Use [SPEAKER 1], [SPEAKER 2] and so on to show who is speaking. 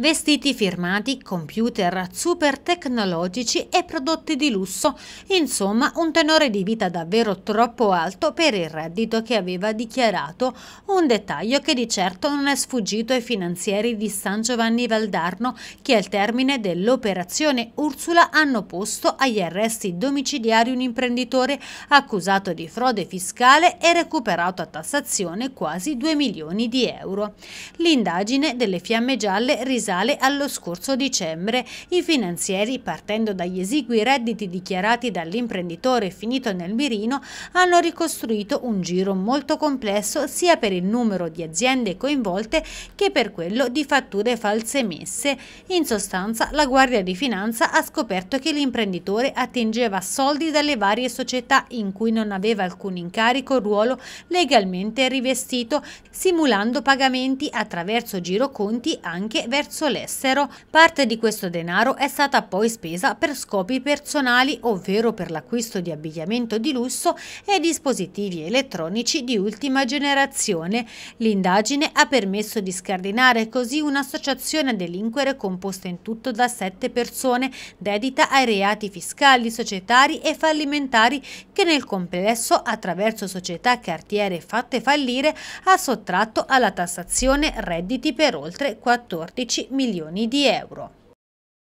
[SPEAKER 1] Vestiti firmati, computer super tecnologici e prodotti di lusso, insomma un tenore di vita davvero troppo alto per il reddito che aveva dichiarato, un dettaglio che di certo non è sfuggito ai finanzieri di San Giovanni Valdarno che al termine dell'operazione Ursula hanno posto agli arresti domiciliari un imprenditore accusato di frode fiscale e recuperato a tassazione quasi 2 milioni di euro. L'indagine delle fiamme gialle risulta risale allo scorso dicembre. I finanzieri, partendo dagli esigui redditi dichiarati dall'imprenditore finito nel mirino, hanno ricostruito un giro molto complesso sia per il numero di aziende coinvolte che per quello di fatture false emesse. In sostanza, la Guardia di Finanza ha scoperto che l'imprenditore attingeva soldi dalle varie società in cui non aveva alcun incarico o ruolo legalmente rivestito, simulando pagamenti attraverso giroconti anche verso solessero. Parte di questo denaro è stata poi spesa per scopi personali, ovvero per l'acquisto di abbigliamento di lusso e dispositivi elettronici di ultima generazione. L'indagine ha permesso di scardinare così un'associazione a delinquere composta in tutto da sette persone, dedita ai reati fiscali, societari e fallimentari che nel complesso, attraverso società cartiere fatte fallire, ha sottratto alla tassazione redditi per oltre 14 10 milioni di euro.